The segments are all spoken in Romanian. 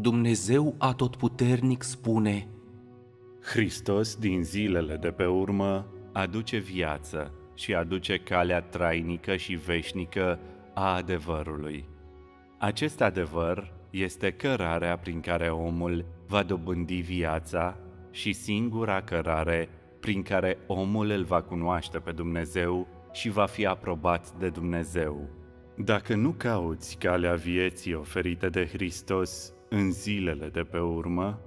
Dumnezeu Atotputernic spune, Hristos din zilele de pe urmă aduce viață și aduce calea trainică și veșnică a adevărului. Acest adevăr este cărarea prin care omul va dobândi viața și singura cărare prin care omul îl va cunoaște pe Dumnezeu și va fi aprobat de Dumnezeu. Dacă nu cauți calea vieții oferite de Hristos, în zilele de pe urmă,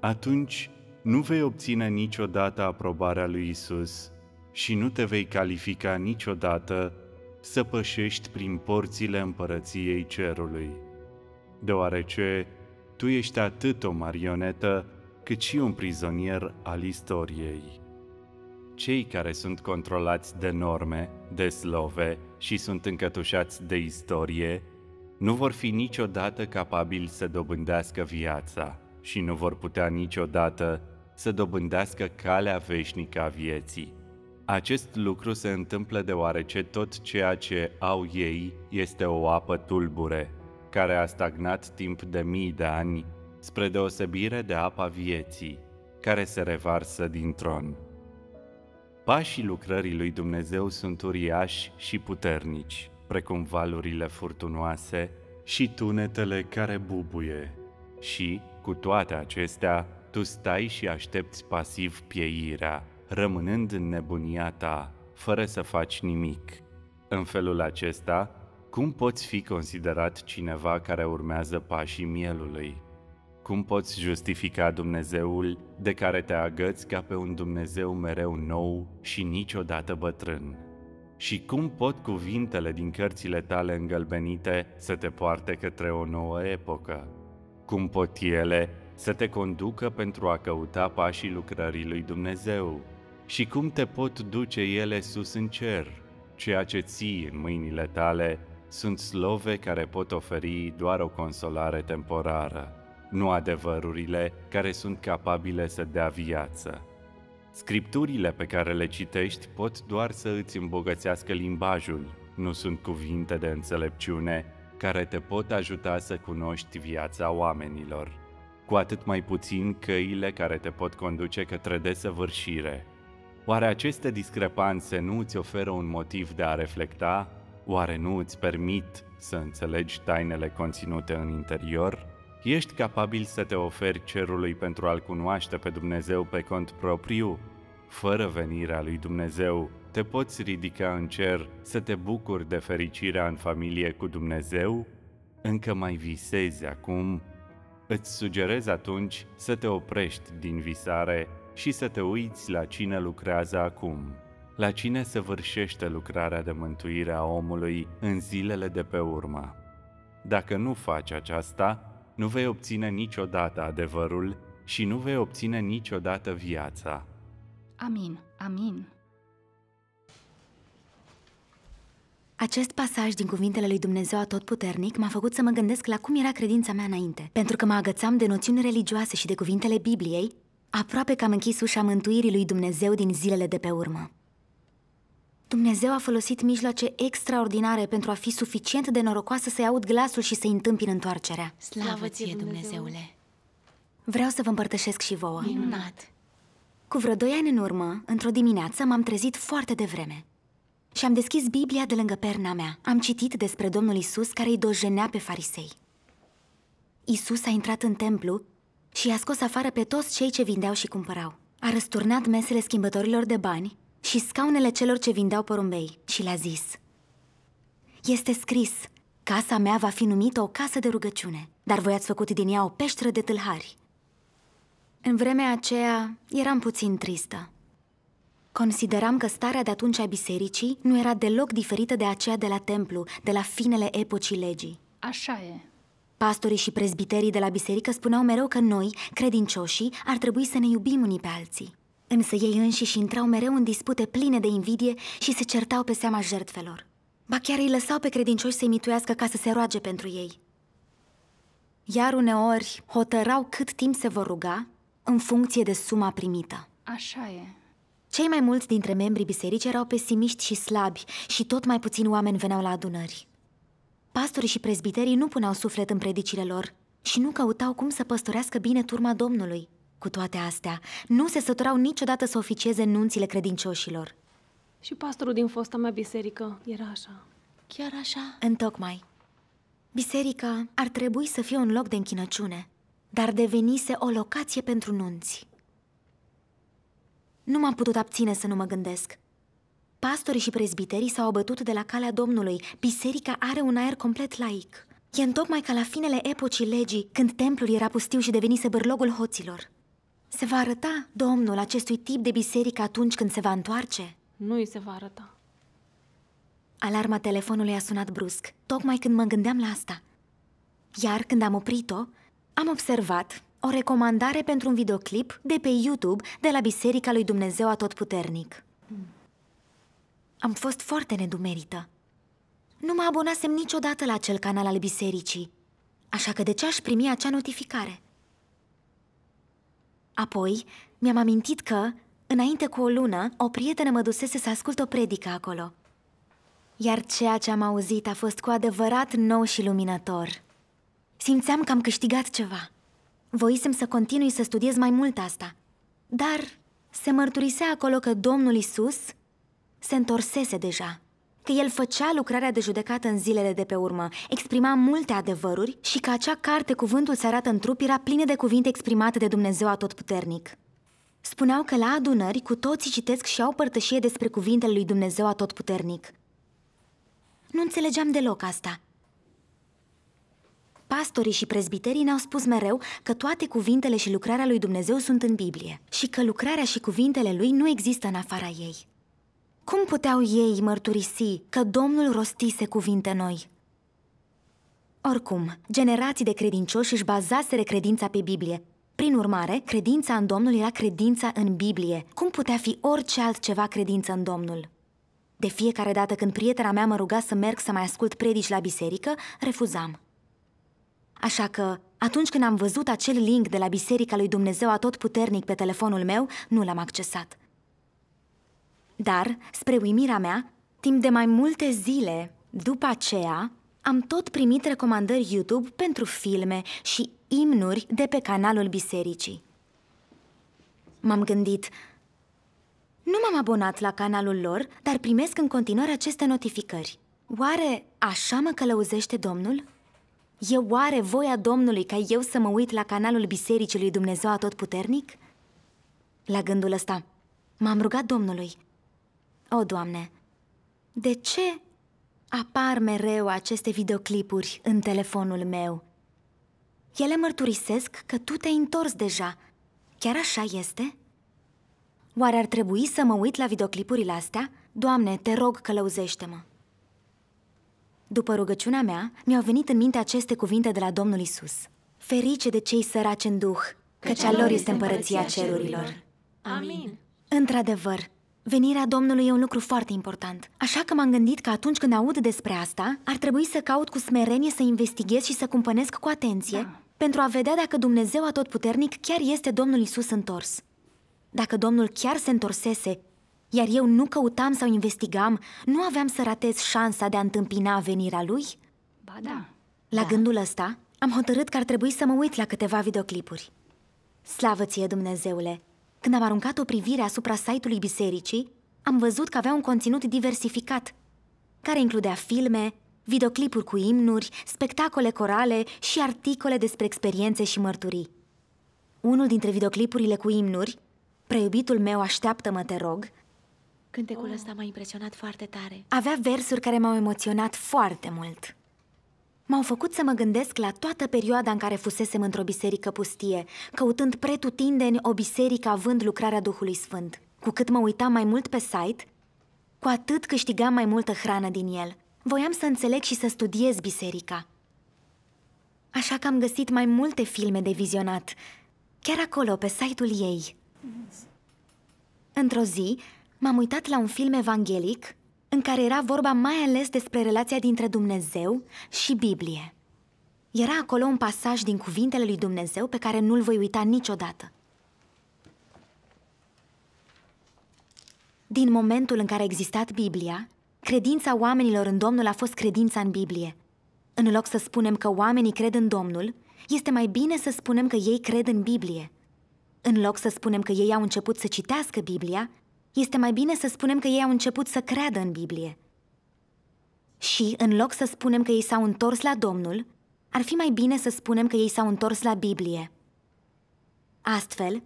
atunci nu vei obține niciodată aprobarea lui Isus și nu te vei califica niciodată să pășești prin porțile împărăției cerului, deoarece tu ești atât o marionetă cât și un prizonier al istoriei. Cei care sunt controlați de norme, de slove și sunt încătușați de istorie, nu vor fi niciodată capabili să dobândească viața și nu vor putea niciodată să dobândească calea veșnică a vieții. Acest lucru se întâmplă deoarece tot ceea ce au ei este o apă tulbure, care a stagnat timp de mii de ani, spre deosebire de apa vieții, care se revarsă din tron. Pașii lucrării lui Dumnezeu sunt uriași și puternici – precum valurile furtunoase și tunetele care bubuie. Și, cu toate acestea, tu stai și aștepți pasiv pieirea, rămânând în nebunia ta, fără să faci nimic. În felul acesta, cum poți fi considerat cineva care urmează pașii mielului? Cum poți justifica Dumnezeul de care te agăți ca pe un Dumnezeu mereu nou și niciodată bătrân? Și cum pot cuvintele din cărțile tale îngălbenite să te poarte către o nouă epocă? Cum pot ele să te conducă pentru a căuta pașii lucrării lui Dumnezeu? Și cum te pot duce ele sus în cer? Ceea ce ții în mâinile tale sunt slove care pot oferi doar o consolare temporară, nu adevărurile care sunt capabile să dea viață. Scripturile pe care le citești pot doar să îți îmbogățească limbajul, nu sunt cuvinte de înțelepciune care te pot ajuta să cunoști viața oamenilor. Cu atât mai puțin căile care te pot conduce către desăvârșire. Oare aceste discrepanțe nu îți oferă un motiv de a reflecta? Oare nu îți permit să înțelegi tainele conținute în interior? Ești capabil să te oferi cerului pentru a-L cunoaște pe Dumnezeu pe cont propriu? Fără venirea lui Dumnezeu, te poți ridica în cer să te bucuri de fericirea în familie cu Dumnezeu? Încă mai visezi acum? Îți sugerez atunci să te oprești din visare și să te uiți la cine lucrează acum, la cine se vârșește lucrarea de mântuire a omului în zilele de pe urmă. Dacă nu faci aceasta, nu vei obține niciodată adevărul și nu vei obține niciodată viața. Amin, amin. Acest pasaj din cuvintele lui Dumnezeu Atotputernic m-a făcut să mă gândesc la cum era credința mea înainte. Pentru că mă agățam de noțiuni religioase și de cuvintele Bibliei, aproape că am închis ușa mântuirii lui Dumnezeu din zilele de pe urmă. Dumnezeu a folosit mijloace extraordinare pentru a fi suficient de norocoasă să-i aud glasul și să-i întâmpin întoarcerea. Slavă ție, Dumnezeule! Vreau să vă împărtășesc și vouă. Minunat! Cu vreo doi ani în urmă, într-o dimineață, m-am trezit foarte devreme. Și am deschis Biblia de lângă perna mea. Am citit despre Domnul Isus care îi dojenea pe farisei. Isus a intrat în templu și i-a scos afară pe toți cei ce vindeau și cumpărau. A răsturnat mesele schimbătorilor de bani și scaunele celor ce vindeau porumbei și le-a zis Este scris, casa mea va fi numită o casă de rugăciune, dar voi ați făcut din ea o peșteră de tâlhari. În vremea aceea eram puțin tristă. Consideram că starea de atunci a bisericii nu era deloc diferită de aceea de la templu, de la finele epocii legii. Așa e. Pastorii și prezbiterii de la biserică spuneau mereu că noi, credincioșii, ar trebui să ne iubim unii pe alții. Însă ei înșiși intrau mereu în dispute pline de invidie și se certau pe seama jertfelor. Ba chiar îi lăsau pe credincioși să-i mituiască ca să se roage pentru ei. Iar uneori hotărau cât timp se vor ruga în funcție de suma primită. Așa e. Cei mai mulți dintre membrii bisericii erau pesimiști și slabi și tot mai puțini oameni veneau la adunări. Pastorii și prezbiterii nu puneau suflet în predicile lor și nu căutau cum să păstorească bine turma Domnului cu toate astea, nu se săturau niciodată să oficieze nunțile credincioșilor. Și pastorul din fosta mea biserică era așa. Chiar așa? Întocmai. Biserica ar trebui să fie un loc de închinăciune, dar devenise o locație pentru nunți. Nu m-am putut abține să nu mă gândesc. Pastorii și prezbiterii s-au bătut de la calea Domnului. Biserica are un aer complet laic. E întocmai ca la finele epocii legii, când templul era pustiu și devenise bârlogul hoților. Se va arăta domnul acestui tip de biserică atunci când se va întoarce? Nu îi se va arăta. Alarma telefonului a sunat brusc, tocmai când mă gândeam la asta. Iar când am oprit-o, am observat o recomandare pentru un videoclip de pe YouTube de la Biserica lui Dumnezeu Atotputernic. Am fost foarte nedumerită. Nu mă abonasem niciodată la acel canal al bisericii, așa că de ce aș primi acea notificare? Apoi, mi-am amintit că, înainte cu o lună, o prietenă mă dusese să ascult o predică acolo. Iar ceea ce am auzit a fost cu adevărat nou și luminător. Simțeam că am câștigat ceva. Voisem să continui să studiez mai mult asta. Dar se mărturisea acolo că Domnul Isus se întorsese deja că el făcea lucrarea de judecată în zilele de pe urmă, exprima multe adevăruri și că acea carte Cuvântul se arată în trup era plină de cuvinte exprimate de Dumnezeu atotputernic. Spuneau că la adunări cu toții citesc și au părtășie despre cuvintele lui Dumnezeu atotputernic. Nu înțelegeam deloc asta. Pastorii și prezbiterii ne-au spus mereu că toate cuvintele și lucrarea lui Dumnezeu sunt în Biblie și că lucrarea și cuvintele lui nu există în afara ei. Cum puteau ei mărturisi că Domnul rostise cuvinte noi? Oricum, generații de credincioși își bazaseră credința pe Biblie. Prin urmare, credința în Domnul era credința în Biblie. Cum putea fi orice altceva credință în Domnul? De fiecare dată când prietena mea mă ruga să merg să mai ascult predici la biserică, refuzam. Așa că, atunci când am văzut acel link de la Biserica lui Dumnezeu Atotputernic pe telefonul meu, nu l-am accesat. Dar, spre uimirea mea, timp de mai multe zile după aceea, am tot primit recomandări YouTube pentru filme și imnuri de pe canalul bisericii. M-am gândit, nu m-am abonat la canalul lor, dar primesc în continuare aceste notificări. Oare așa mă călăuzește Domnul? E oare voia Domnului ca eu să mă uit la canalul Bisericii lui Dumnezeu Atotputernic? La gândul ăsta, m-am rugat Domnului o, Doamne, de ce apar mereu aceste videoclipuri în telefonul meu? Ele mărturisesc că tu te-ai întors deja. Chiar așa este? Oare ar trebui să mă uit la videoclipurile astea? Doamne, te rog, călăuzește-mă! După rugăciunea mea, mi-au venit în minte aceste cuvinte de la Domnul Isus. Ferice de cei săraci în duh, căci a lor este împărăția cerurilor. Amin. Într-adevăr, Venirea Domnului e un lucru foarte important, așa că m-am gândit că atunci când aud despre asta, ar trebui să caut cu smerenie să investighez și să cumpănesc cu atenție da. pentru a vedea dacă Dumnezeu Atotputernic chiar este Domnul Isus întors. Dacă Domnul chiar se întorsese, iar eu nu căutam sau investigam, nu aveam să ratez șansa de a întâmpina venirea lui? Ba da. La da. gândul ăsta, am hotărât că ar trebui să mă uit la câteva videoclipuri. Slavă ție, Dumnezeule! Când am aruncat o privire asupra site-ului bisericii, am văzut că avea un conținut diversificat, care includea filme, videoclipuri cu imnuri, spectacole corale și articole despre experiențe și mărturii. Unul dintre videoclipurile cu imnuri, Preiubitul meu, așteaptă-mă, te rog, Cântecul oh. ăsta m-a impresionat foarte tare. Avea versuri care m-au emoționat foarte mult. M-au făcut să mă gândesc la toată perioada în care fusesem într-o biserică pustie, căutând pretutindeni o biserică având lucrarea Duhului Sfânt. Cu cât mă uitam mai mult pe site, cu atât câștigam mai multă hrană din el. Voiam să înțeleg și să studiez biserica. Așa că am găsit mai multe filme de vizionat, chiar acolo, pe site-ul ei. Într-o zi, m-am uitat la un film evanghelic în care era vorba mai ales despre relația dintre Dumnezeu și Biblie. Era acolo un pasaj din cuvintele lui Dumnezeu pe care nu-l voi uita niciodată. Din momentul în care a existat Biblia, credința oamenilor în Domnul a fost credința în Biblie. În loc să spunem că oamenii cred în Domnul, este mai bine să spunem că ei cred în Biblie. În loc să spunem că ei au început să citească Biblia, este mai bine să spunem că ei au început să creadă în Biblie. Și, în loc să spunem că ei s-au întors la Domnul, ar fi mai bine să spunem că ei s-au întors la Biblie. Astfel,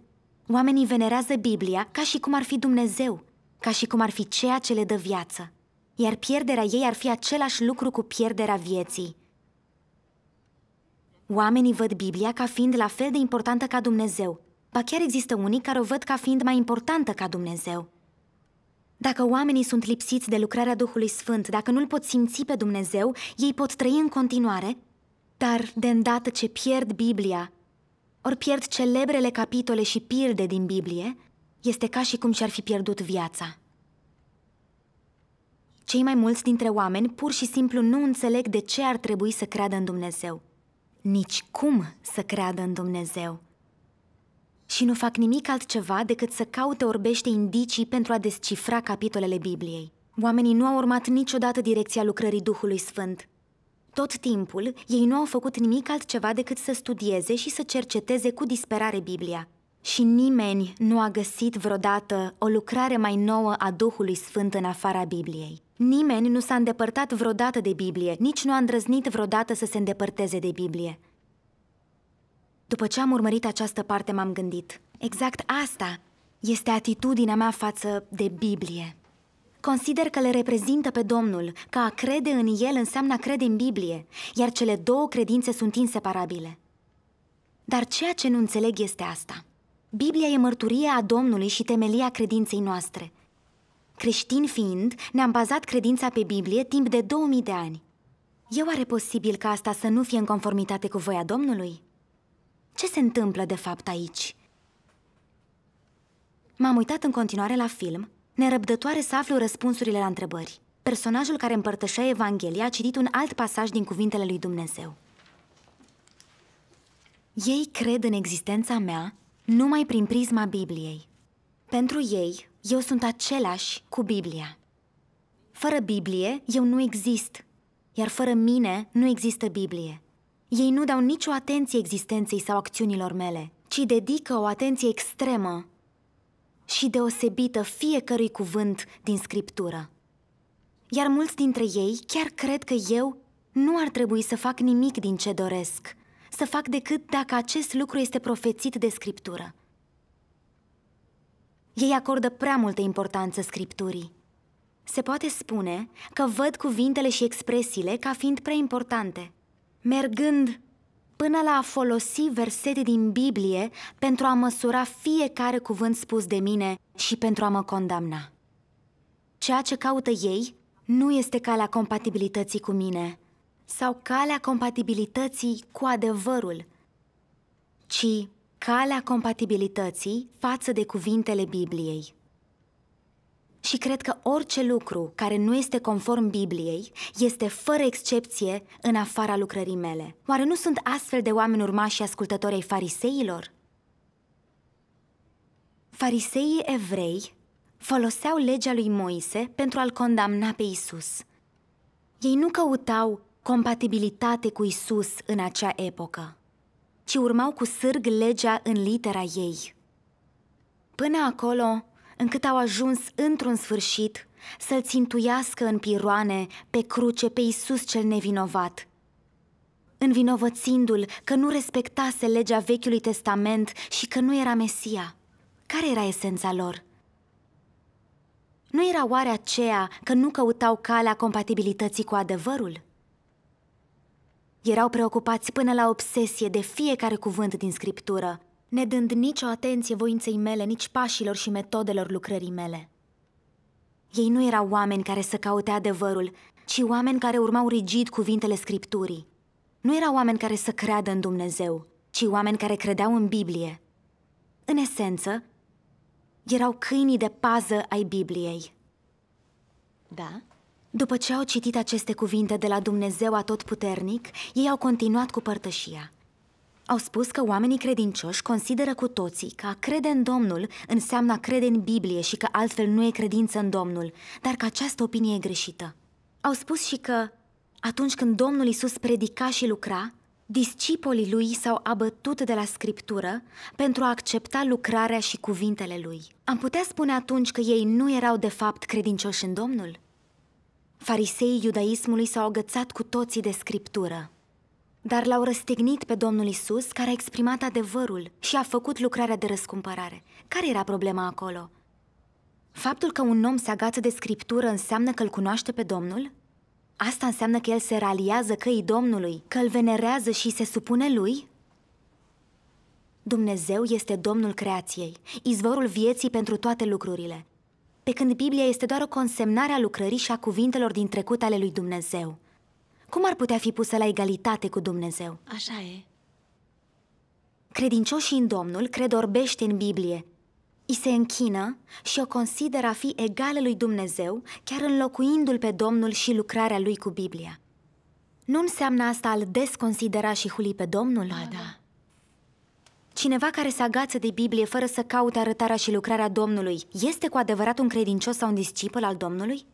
oamenii venerează Biblia ca și cum ar fi Dumnezeu, ca și cum ar fi ceea ce le dă viață, iar pierderea ei ar fi același lucru cu pierderea vieții. Oamenii văd Biblia ca fiind la fel de importantă ca Dumnezeu, ba chiar există unii care o văd ca fiind mai importantă ca Dumnezeu. Dacă oamenii sunt lipsiți de lucrarea Duhului Sfânt, dacă nu-L pot simți pe Dumnezeu, ei pot trăi în continuare, dar de îndată ce pierd Biblia, ori pierd celebrele capitole și pilde din Biblie, este ca și cum și-ar fi pierdut viața. Cei mai mulți dintre oameni pur și simplu nu înțeleg de ce ar trebui să creadă în Dumnezeu. Nici cum să creadă în Dumnezeu și nu fac nimic altceva decât să caute orbește indicii pentru a descifra capitolele Bibliei. Oamenii nu au urmat niciodată direcția lucrării Duhului Sfânt. Tot timpul, ei nu au făcut nimic altceva decât să studieze și să cerceteze cu disperare Biblia. Și nimeni nu a găsit vreodată o lucrare mai nouă a Duhului Sfânt în afara Bibliei. Nimeni nu s-a îndepărtat vreodată de Biblie, nici nu a îndrăznit vreodată să se îndepărteze de Biblie. După ce am urmărit această parte, m-am gândit. Exact asta este atitudinea mea față de Biblie. Consider că le reprezintă pe Domnul, că a crede în El înseamnă a crede în Biblie, iar cele două credințe sunt inseparabile. Dar ceea ce nu înțeleg este asta. Biblia e mărturia a Domnului și temelia credinței noastre. Creștin fiind, ne-am bazat credința pe Biblie timp de 2000 de ani. E oare posibil ca asta să nu fie în conformitate cu voia Domnului? Ce se întâmplă de fapt aici? M-am uitat în continuare la film, nerăbdătoare să aflu răspunsurile la întrebări. Personajul care împărtășea Evanghelia a citit un alt pasaj din cuvintele lui Dumnezeu. Ei cred în existența mea numai prin prisma Bibliei. Pentru ei, eu sunt același cu Biblia. Fără Biblie, eu nu exist, iar fără mine nu există Biblie. Ei nu dau nicio atenție existenței sau acțiunilor mele, ci dedică o atenție extremă și deosebită fiecărui cuvânt din scriptură. Iar mulți dintre ei chiar cred că eu nu ar trebui să fac nimic din ce doresc, să fac decât dacă acest lucru este profețit de scriptură. Ei acordă prea multă importanță scripturii. Se poate spune că văd cuvintele și expresiile ca fiind prea importante – mergând până la a folosi versete din Biblie pentru a măsura fiecare cuvânt spus de mine și pentru a mă condamna. Ceea ce caută ei nu este calea compatibilității cu mine sau calea compatibilității cu adevărul, ci calea compatibilității față de cuvintele Bibliei. Și cred că orice lucru care nu este conform Bibliei este fără excepție în afara lucrării mele. Oare nu sunt astfel de oameni urmași și ascultători ai fariseilor? Fariseii evrei foloseau legea lui Moise pentru a-l condamna pe Isus. Ei nu căutau compatibilitate cu Isus în acea epocă, ci urmau cu sârg legea în litera ei. Până acolo, încât au ajuns într-un sfârșit să-l țintuiască în piroane pe cruce pe Isus cel nevinovat, învinovățindu-l că nu respectase legea Vechiului Testament și că nu era Mesia. Care era esența lor? Nu era oare aceea că nu căutau calea compatibilității cu adevărul? Erau preocupați până la obsesie de fiecare cuvânt din scriptură – nedând nicio atenție voinței mele, nici pașilor și metodelor lucrării mele. Ei nu erau oameni care să caute adevărul, ci oameni care urmau rigid cuvintele Scripturii. Nu erau oameni care să creadă în Dumnezeu, ci oameni care credeau în Biblie. În esență, erau câinii de pază ai Bibliei. Da? După ce au citit aceste cuvinte de la Dumnezeu atotputernic, ei au continuat cu părtășia – au spus că oamenii credincioși consideră cu toții că a crede în Domnul înseamnă a crede în Biblie și că altfel nu e credință în Domnul, dar că această opinie e greșită. Au spus și că atunci când Domnul Isus predica și lucra, discipolii lui s-au abătut de la scriptură pentru a accepta lucrarea și cuvintele lui. Am putea spune atunci că ei nu erau de fapt credincioși în Domnul? Fariseii iudaismului s-au agățat cu toții de scriptură. Dar l-au răstignit pe Domnul Isus, care a exprimat adevărul și a făcut lucrarea de răscumpărare. Care era problema acolo? Faptul că un om se agață de scriptură înseamnă că îl cunoaște pe Domnul? Asta înseamnă că el se raliază căii Domnului, că îl venerează și se supune lui? Dumnezeu este Domnul creației, izvorul vieții pentru toate lucrurile, pe când Biblia este doar o consemnare a lucrării și a cuvintelor din trecut ale lui Dumnezeu. Cum ar putea fi pusă la egalitate cu Dumnezeu? Așa e. Credincioșii în Domnul cred orbește în Biblie. I se închină și o consideră a fi egală lui Dumnezeu, chiar înlocuindu-l pe Domnul și lucrarea lui cu Biblia. Nu înseamnă asta al desconsidera și huli pe Domnul? Ba, da. Cineva care se agață de Biblie fără să caute arătarea și lucrarea Domnului, este cu adevărat un credincios sau un discipol al Domnului?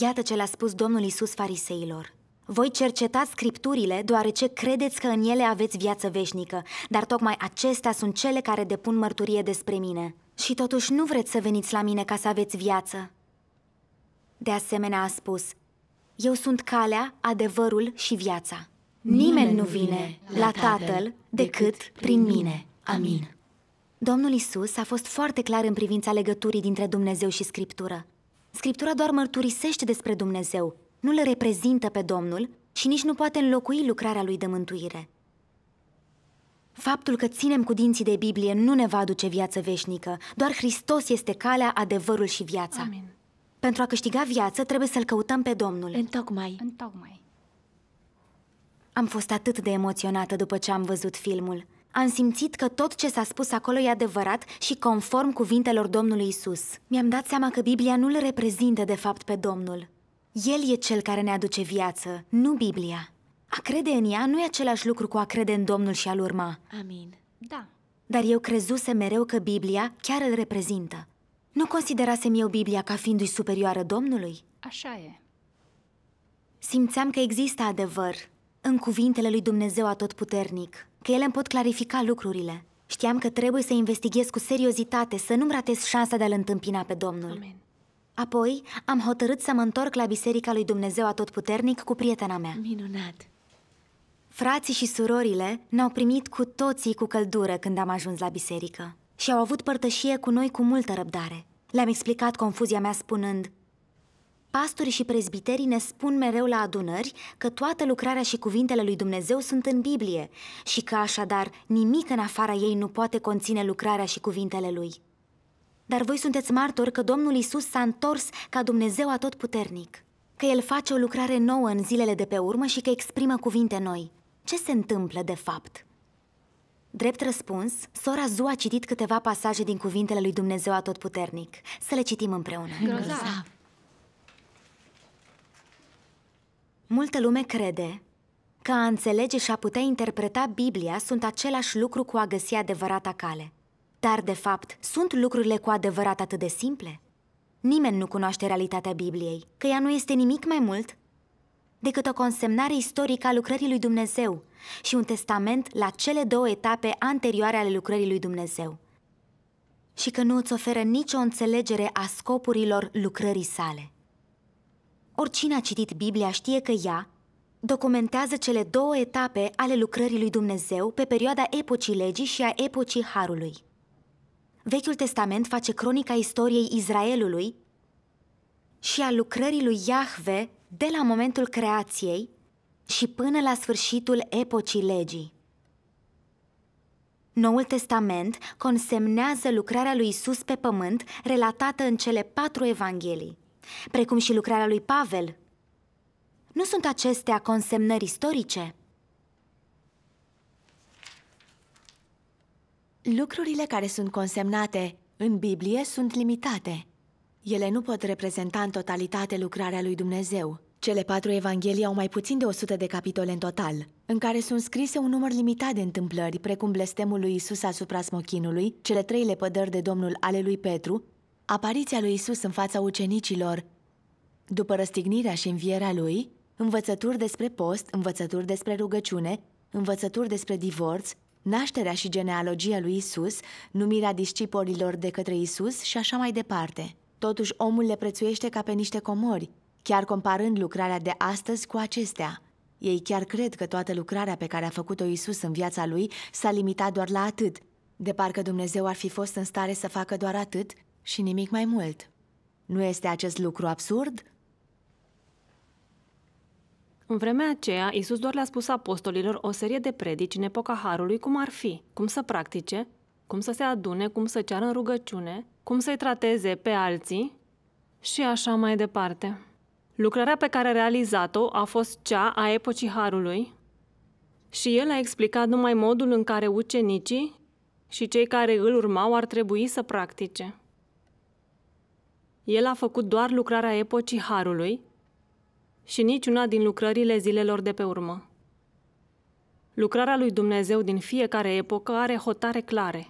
Iată ce le-a spus Domnul Isus fariseilor. Voi cercetați scripturile, deoarece credeți că în ele aveți viață veșnică, dar tocmai acestea sunt cele care depun mărturie despre mine. Și totuși nu vreți să veniți la mine ca să aveți viață. De asemenea a spus, Eu sunt calea, adevărul și viața. Nimeni nu vine la Tatăl decât prin mine. Amin. Domnul Isus a fost foarte clar în privința legăturii dintre Dumnezeu și Scriptură. Scriptura doar mărturisește despre Dumnezeu, nu le reprezintă pe Domnul și nici nu poate înlocui lucrarea lui de mântuire. Faptul că ținem cu dinții de Biblie nu ne va aduce viață veșnică, doar Hristos este calea, adevărul și viața. Amin. Pentru a câștiga viață, trebuie să-L căutăm pe Domnul. Întocmai. Întocmai. Am fost atât de emoționată după ce am văzut filmul. Am simțit că tot ce s-a spus acolo e adevărat și conform cuvintelor Domnului Isus. Mi-am dat seama că Biblia nu îl reprezintă de fapt pe Domnul. El e cel care ne aduce viață, nu Biblia. A crede în ea nu e același lucru cu a crede în Domnul și a-L urma. Amin. Da. Dar eu crezuse mereu că Biblia chiar îl reprezintă. Nu considerasem eu Biblia ca fiindu-i superioară Domnului? Așa e. Simțeam că există adevăr în cuvintele lui Dumnezeu atotputernic, că ele îmi pot clarifica lucrurile. Știam că trebuie să investighez cu seriozitate, să nu-mi ratez șansa de a-L întâmpina pe Domnul. Amen. Apoi am hotărât să mă întorc la Biserica lui Dumnezeu Atotputernic cu prietena mea. Minunat! Frații și surorile ne-au primit cu toții cu căldură când am ajuns la biserică și au avut părtășie cu noi cu multă răbdare. Le-am explicat confuzia mea spunând Pastorii și prezbiterii ne spun mereu la adunări că toată lucrarea și cuvintele lui Dumnezeu sunt în Biblie și că așadar nimic în afara ei nu poate conține lucrarea și cuvintele lui. Dar voi sunteți martori că Domnul Isus s-a întors ca Dumnezeu atotputernic, că El face o lucrare nouă în zilele de pe urmă și că exprimă cuvinte noi. Ce se întâmplă de fapt? Drept răspuns, sora Zu a citit câteva pasaje din cuvintele lui Dumnezeu atotputernic. Să le citim împreună. Grozav! Multă lume crede că a înțelege și a putea interpreta Biblia sunt același lucru cu a găsi adevărata cale. Dar, de fapt, sunt lucrurile cu adevărat atât de simple? Nimeni nu cunoaște realitatea Bibliei, că ea nu este nimic mai mult decât o consemnare istorică a lucrării lui Dumnezeu și un testament la cele două etape anterioare ale lucrării lui Dumnezeu. Și că nu îți oferă nicio înțelegere a scopurilor lucrării sale. Oricine a citit Biblia știe că ea documentează cele două etape ale lucrării lui Dumnezeu pe perioada epocii legii și a epocii harului. Vechiul Testament face cronica istoriei Israelului și a lucrării lui Iahve de la momentul creației și până la sfârșitul epocii legii. Noul Testament consemnează lucrarea lui Isus pe pământ relatată în cele patru evanghelii precum și lucrarea lui Pavel. Nu sunt acestea consemnări istorice? Lucrurile care sunt consemnate în Biblie sunt limitate. Ele nu pot reprezenta în totalitate lucrarea lui Dumnezeu. Cele patru evanghelii au mai puțin de 100 de capitole în total, în care sunt scrise un număr limitat de întâmplări, precum blestemul lui Isus asupra smochinului, cele trei lepădări de Domnul ale lui Petru Apariția lui Isus în fața ucenicilor, după răstignirea și învierea lui, învățături despre post, învățături despre rugăciune, învățături despre divorț, nașterea și genealogia lui Isus, numirea discipolilor de către Isus și așa mai departe. Totuși, omul le prețuiește ca pe niște comori, chiar comparând lucrarea de astăzi cu acestea. Ei chiar cred că toată lucrarea pe care a făcut-o Isus în viața lui s-a limitat doar la atât, de parcă Dumnezeu ar fi fost în stare să facă doar atât și nimic mai mult. Nu este acest lucru absurd? În vremea aceea, Isus doar le-a spus apostolilor o serie de predici în epoca Harului cum ar fi, cum să practice, cum să se adune, cum să ceară în rugăciune, cum să-i trateze pe alții și așa mai departe. Lucrarea pe care a realizat-o a fost cea a epocii Harului și el a explicat numai modul în care ucenicii și cei care îl urmau ar trebui să practice. El a făcut doar lucrarea epocii Harului și niciuna din lucrările zilelor de pe urmă. Lucrarea lui Dumnezeu din fiecare epocă are hotare clare.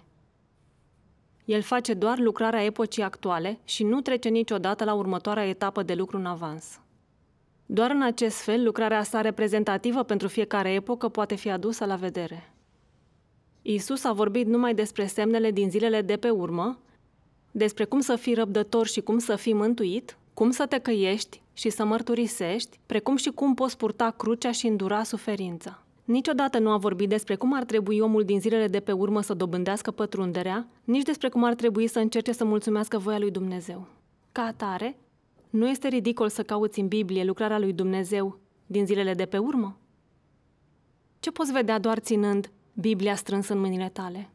El face doar lucrarea epocii actuale și nu trece niciodată la următoarea etapă de lucru în avans. Doar în acest fel, lucrarea sa reprezentativă pentru fiecare epocă poate fi adusă la vedere. Isus a vorbit numai despre semnele din zilele de pe urmă despre cum să fii răbdător și cum să fii mântuit, cum să te căiești și să mărturisești, precum și cum poți purta crucea și îndura suferința. Niciodată nu a vorbit despre cum ar trebui omul din zilele de pe urmă să dobândească pătrunderea, nici despre cum ar trebui să încerce să mulțumească voia lui Dumnezeu. Ca atare, nu este ridicol să cauți în Biblie lucrarea lui Dumnezeu din zilele de pe urmă? Ce poți vedea doar ținând Biblia strânsă în mâinile tale?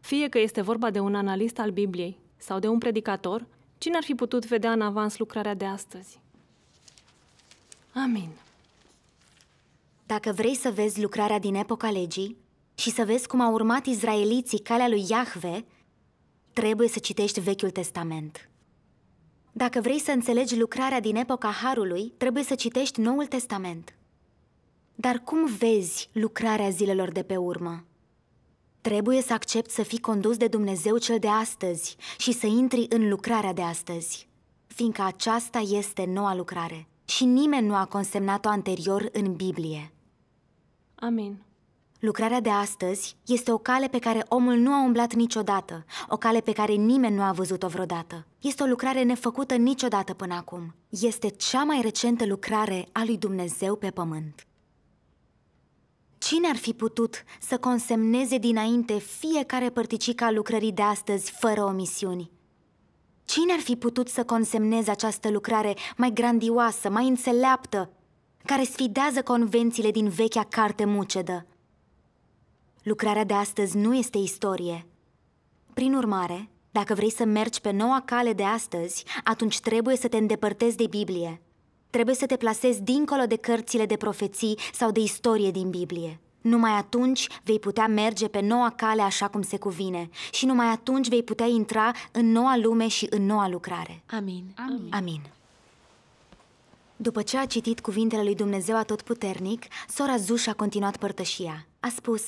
Fie că este vorba de un analist al Bibliei sau de un predicator, cine ar fi putut vedea în avans lucrarea de astăzi? Amin. Dacă vrei să vezi lucrarea din epoca legii și să vezi cum au urmat izraeliții calea lui Iahve, trebuie să citești Vechiul Testament. Dacă vrei să înțelegi lucrarea din epoca Harului, trebuie să citești Noul Testament. Dar cum vezi lucrarea zilelor de pe urmă? Trebuie să accept să fii condus de Dumnezeu cel de astăzi și să intri în lucrarea de astăzi, fiindcă aceasta este noua lucrare și nimeni nu a consemnat-o anterior în Biblie. Amin. Lucrarea de astăzi este o cale pe care omul nu a umblat niciodată, o cale pe care nimeni nu a văzut-o vreodată. Este o lucrare nefăcută niciodată până acum. Este cea mai recentă lucrare a lui Dumnezeu pe pământ. Cine ar fi putut să consemneze dinainte fiecare părticică a lucrării de astăzi fără omisiuni? Cine ar fi putut să consemneze această lucrare mai grandioasă, mai înțeleaptă, care sfidează convențiile din vechea carte mucedă? Lucrarea de astăzi nu este istorie. Prin urmare, dacă vrei să mergi pe noua cale de astăzi, atunci trebuie să te îndepărtezi de Biblie – Trebuie să te plasezi dincolo de cărțile de profeții sau de istorie din Biblie. Numai atunci vei putea merge pe noua cale așa cum se cuvine și numai atunci vei putea intra în noua lume și în noua lucrare. Amin. Amin. Amin. După ce a citit cuvintele lui Dumnezeu atotputernic, sora Zuș a continuat părtășia. A spus...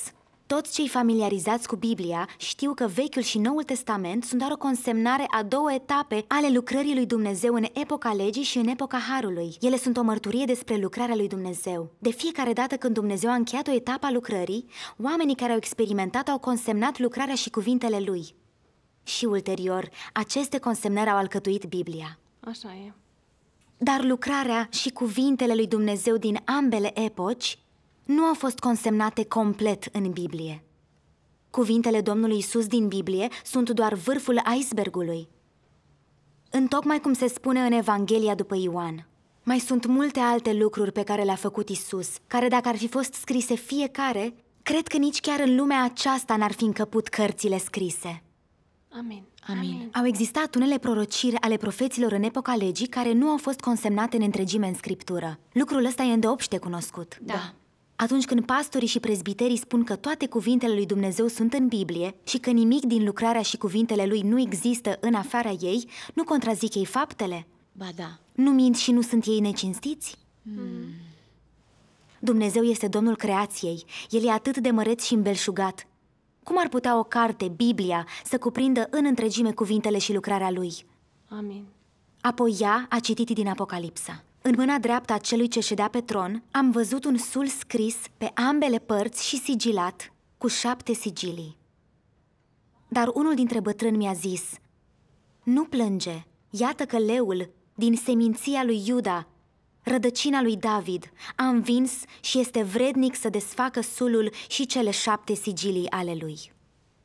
Toți cei familiarizați cu Biblia știu că Vechiul și Noul Testament sunt doar o consemnare a două etape ale lucrării lui Dumnezeu în epoca legii și în epoca harului. Ele sunt o mărturie despre lucrarea lui Dumnezeu. De fiecare dată când Dumnezeu a încheiat o etapă a lucrării, oamenii care au experimentat au consemnat lucrarea și cuvintele lui. Și ulterior, aceste consemnări au alcătuit Biblia. Așa e. Dar lucrarea și cuvintele lui Dumnezeu din ambele epoci nu au fost consemnate complet în Biblie. Cuvintele Domnului Isus din Biblie sunt doar vârful icebergului. În tocmai cum se spune în Evanghelia după Ioan. Mai sunt multe alte lucruri pe care le-a făcut Isus, care dacă ar fi fost scrise fiecare, cred că nici chiar în lumea aceasta n-ar fi încăput cărțile scrise. Amin. Amin. Au existat unele prorociri ale profeților în epoca legii care nu au fost consemnate în întregime în scriptură. Lucrul ăsta e îndeopște cunoscut. Da. da. Atunci când pastorii și prezbiterii spun că toate cuvintele lui Dumnezeu sunt în Biblie și că nimic din lucrarea și cuvintele lui nu există în afara ei, nu contrazic ei faptele? Ba da. Nu mint și nu sunt ei necinstiți? Hmm. Dumnezeu este Domnul creației. El e atât de măreț și îmbelșugat. Cum ar putea o carte, Biblia, să cuprindă în întregime cuvintele și lucrarea lui? Amin. Apoi ea a citit din Apocalipsa. În mâna dreaptă a celui ce ședea pe tron, am văzut un sul scris pe ambele părți și sigilat, cu șapte sigilii. Dar unul dintre bătrâni mi-a zis, Nu plânge, iată că leul, din seminția lui Iuda, rădăcina lui David, a învins și este vrednic să desfacă sulul și cele șapte sigilii ale lui.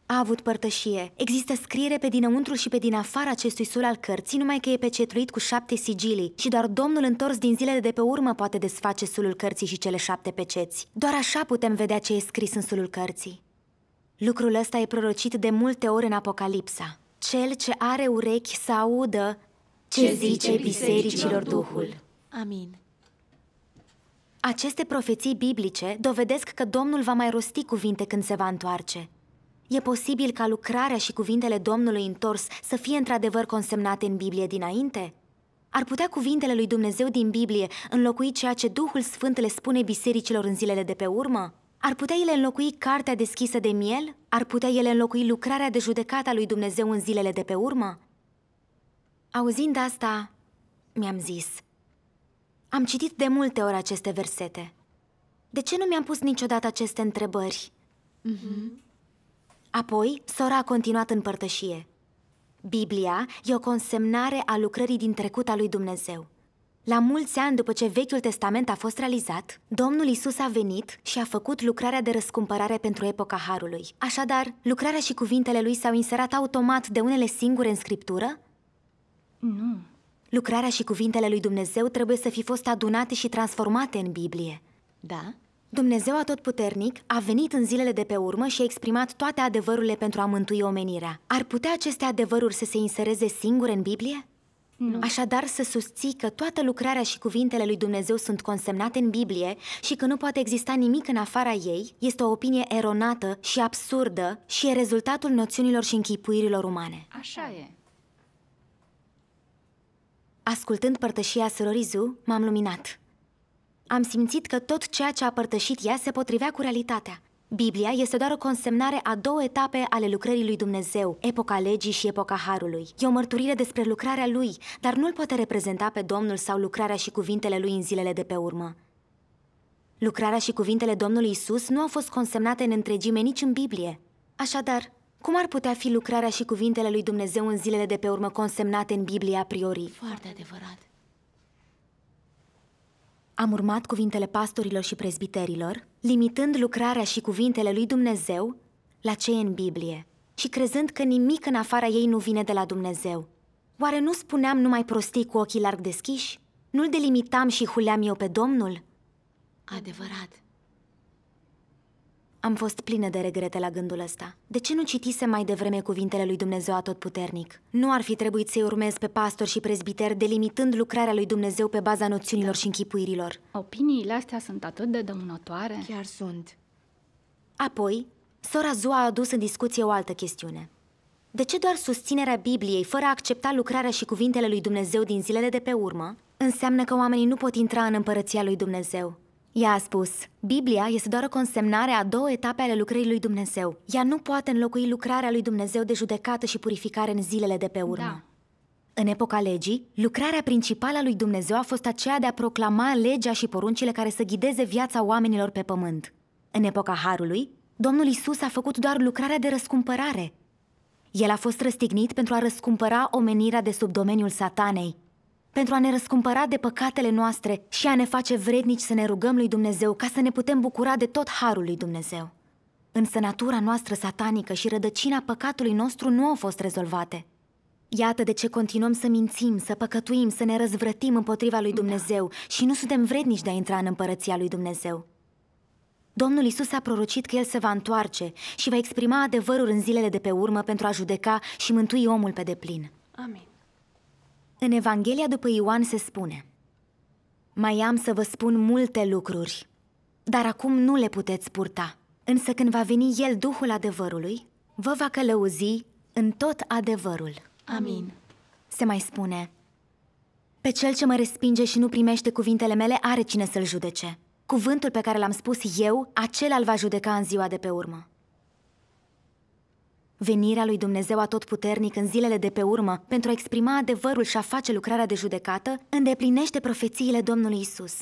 A avut părtășie. Există scriere pe dinăuntru și pe din afara acestui sul al cărții, numai că e pecetuit cu șapte sigilii și doar domnul întors din zilele de pe urmă poate desface sulul cărții și cele șapte peceți. Doar așa putem vedea ce e scris în sulul cărții. Lucrul ăsta e prorocit de multe ori în Apocalipsa. Cel ce are urechi să audă ce zice bisericilor Duhul. Amin. Aceste profeții biblice dovedesc că Domnul va mai rosti cuvinte când se va întoarce. E posibil ca lucrarea și cuvintele Domnului întors să fie într-adevăr consemnate în Biblie dinainte? Ar putea cuvintele lui Dumnezeu din Biblie înlocui ceea ce Duhul Sfânt le spune bisericilor în zilele de pe urmă? Ar putea ele înlocui cartea deschisă de miel? Ar putea ele înlocui lucrarea de judecată a lui Dumnezeu în zilele de pe urmă? Auzind asta, mi-am zis, am citit de multe ori aceste versete. De ce nu mi-am pus niciodată aceste întrebări? Mm-hmm. Apoi, sora a continuat în părtășie. Biblia e o consemnare a lucrării din trecut a lui Dumnezeu. La mulți ani după ce Vechiul Testament a fost realizat, Domnul Isus a venit și a făcut lucrarea de răscumpărare pentru epoca Harului. Așadar, lucrarea și cuvintele lui s-au inserat automat de unele singure în Scriptură? Nu. Lucrarea și cuvintele lui Dumnezeu trebuie să fi fost adunate și transformate în Biblie. Da? Dumnezeu Atotputernic a venit în zilele de pe urmă și a exprimat toate adevărurile pentru a mântui omenirea. Ar putea aceste adevăruri să se insereze singure în Biblie? Nu. Așadar, să susții că toată lucrarea și cuvintele lui Dumnezeu sunt consemnate în Biblie și că nu poate exista nimic în afara ei, este o opinie eronată și absurdă și e rezultatul noțiunilor și închipuirilor umane. Așa e. Ascultând părtășia sororii Zu, m-am luminat. Am simțit că tot ceea ce a părtășit ea se potrivea cu realitatea. Biblia este doar o consemnare a două etape ale lucrării lui Dumnezeu, epoca legii și epoca harului. E o mărturire despre lucrarea lui, dar nu-l poate reprezenta pe Domnul sau lucrarea și cuvintele lui în zilele de pe urmă. Lucrarea și cuvintele Domnului Isus nu au fost consemnate în întregime nici în Biblie. Așadar, cum ar putea fi lucrarea și cuvintele lui Dumnezeu în zilele de pe urmă consemnate în Biblie a priori? Foarte adevărat. Am urmat cuvintele pastorilor și prezbiterilor, limitând lucrarea și cuvintele lui Dumnezeu la ce e în Biblie și crezând că nimic în afara ei nu vine de la Dumnezeu. Oare nu spuneam numai prostii cu ochii larg deschiși? Nu-l delimitam și huleam eu pe Domnul? Adevărat, am fost plină de regrete la gândul ăsta. De ce nu citise mai devreme cuvintele lui Dumnezeu atotputernic? Nu ar fi trebuit să-i urmez pe pastor și prezbiter, delimitând lucrarea lui Dumnezeu pe baza noțiunilor și închipuirilor. Opiniile astea sunt atât de dăunătoare. Chiar sunt. Apoi, sora Zua a adus în discuție o altă chestiune. De ce doar susținerea Bibliei, fără a accepta lucrarea și cuvintele lui Dumnezeu din zilele de pe urmă, înseamnă că oamenii nu pot intra în împărăția lui Dumnezeu? Ea a spus, Biblia este doar o consemnare a două etape ale lucrării lui Dumnezeu. Ea nu poate înlocui lucrarea lui Dumnezeu de judecată și purificare în zilele de pe urmă. Da. În epoca legii, lucrarea principală a lui Dumnezeu a fost aceea de a proclama legea și poruncile care să ghideze viața oamenilor pe pământ. În epoca Harului, Domnul Isus a făcut doar lucrarea de răscumpărare. El a fost răstignit pentru a răscumpăra omenirea de sub domeniul satanei, pentru a ne răscumpăra de păcatele noastre și a ne face vrednici să ne rugăm lui Dumnezeu ca să ne putem bucura de tot harul lui Dumnezeu. Însă natura noastră satanică și rădăcina păcatului nostru nu au fost rezolvate. Iată de ce continuăm să mințim, să păcătuim, să ne răzvrătim împotriva lui Dumnezeu și nu suntem vrednici de a intra în împărăția lui Dumnezeu. Domnul Isus a prorocit că El se va întoarce și va exprima adevărul în zilele de pe urmă pentru a judeca și mântui omul pe deplin. Amin. În Evanghelia după Ioan se spune Mai am să vă spun multe lucruri, dar acum nu le puteți purta. Însă când va veni El, Duhul adevărului, vă va călăuzi în tot adevărul. Amin. Se mai spune Pe cel ce mă respinge și nu primește cuvintele mele are cine să-l judece. Cuvântul pe care l-am spus eu, acela îl va judeca în ziua de pe urmă venirea lui Dumnezeu atotputernic în zilele de pe urmă pentru a exprima adevărul și a face lucrarea de judecată, îndeplinește profețiile Domnului Isus.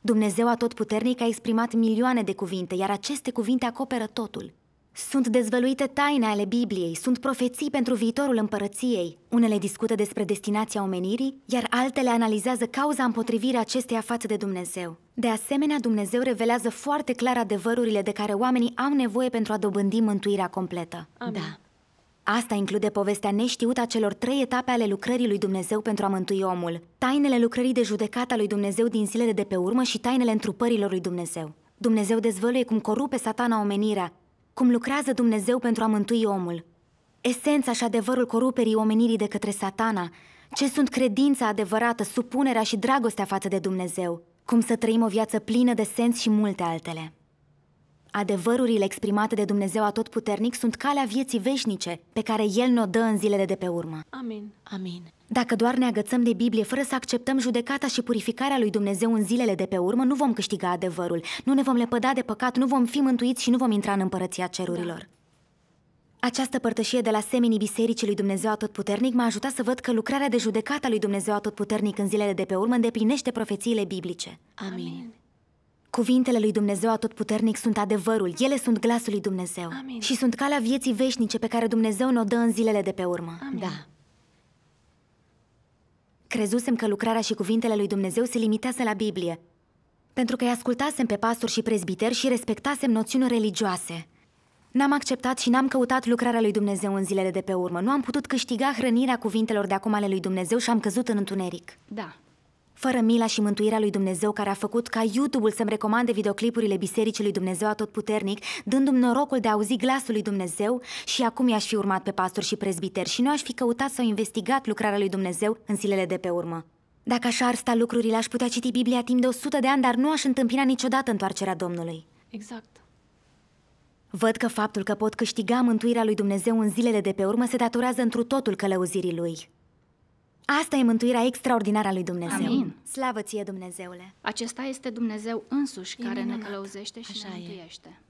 Dumnezeu atotputernic a exprimat milioane de cuvinte, iar aceste cuvinte acoperă totul – sunt dezvăluite taine ale Bibliei, sunt profeții pentru viitorul împărăției. Unele discută despre destinația omenirii, iar altele analizează cauza împotrivirii acesteia față de Dumnezeu. De asemenea, Dumnezeu revelează foarte clar adevărurile de care oamenii au nevoie pentru a dobândi mântuirea completă. Amin. Da. Asta include povestea neștiută a celor trei etape ale lucrării lui Dumnezeu pentru a mântui omul, tainele lucrării de judecată a lui Dumnezeu din zilele de pe urmă și tainele întrupărilor lui Dumnezeu. Dumnezeu dezvăluie cum corupe satana omenirea cum lucrează Dumnezeu pentru a mântui omul, esența și adevărul coruperii omenirii de către satana, ce sunt credința adevărată, supunerea și dragostea față de Dumnezeu, cum să trăim o viață plină de sens și multe altele. Adevărurile exprimate de Dumnezeu Atotputernic sunt calea vieții veșnice pe care El ne-o dă în zilele de pe urmă. Amin. Amin. Dacă doar ne agățăm de Biblie fără să acceptăm judecata și purificarea lui Dumnezeu în zilele de pe urmă, nu vom câștiga adevărul, nu ne vom lepăda de păcat, nu vom fi mântuiți și nu vom intra în împărăția cerurilor. Da. Această părtășie de la seminii Bisericii lui Dumnezeu Atotputernic m-a ajutat să văd că lucrarea de judecată a lui Dumnezeu Atotputernic în zilele de pe urmă îndeplinește profețiile biblice. Amin. Cuvintele lui Dumnezeu atotputernic sunt adevărul, ele sunt glasul lui Dumnezeu Amin. și sunt calea vieții veșnice pe care Dumnezeu ne-o dă în zilele de pe urmă. Amin. Da. Crezusem că lucrarea și cuvintele lui Dumnezeu se limitează la Biblie, pentru că îi ascultasem pe pastori și prezbiteri și respectasem noțiuni religioase. N-am acceptat și n-am căutat lucrarea lui Dumnezeu în zilele de pe urmă. Nu am putut câștiga hrănirea cuvintelor de acum ale lui Dumnezeu și am căzut în întuneric. Da fără mila și mântuirea lui Dumnezeu care a făcut ca YouTube-ul să-mi recomande videoclipurile Bisericii lui Dumnezeu atotputernic, dându-mi norocul de a auzi glasul lui Dumnezeu și acum i-aș fi urmat pe pastor și prezbiter și nu aș fi căutat sau investigat lucrarea lui Dumnezeu în zilele de pe urmă. Dacă așa ar sta lucrurile, aș putea citi Biblia timp de 100 de ani, dar nu aș întâmpina niciodată întoarcerea Domnului. Exact. Văd că faptul că pot câștiga mântuirea lui Dumnezeu în zilele de pe urmă se datorează întru totul călăuzirii lui. Asta e mântuirea extraordinară a lui Dumnezeu. Amin. Slavă ție, Dumnezeule! Acesta este Dumnezeu însuși e care minunat. ne călăuzește și Așa ne mântuiește. E.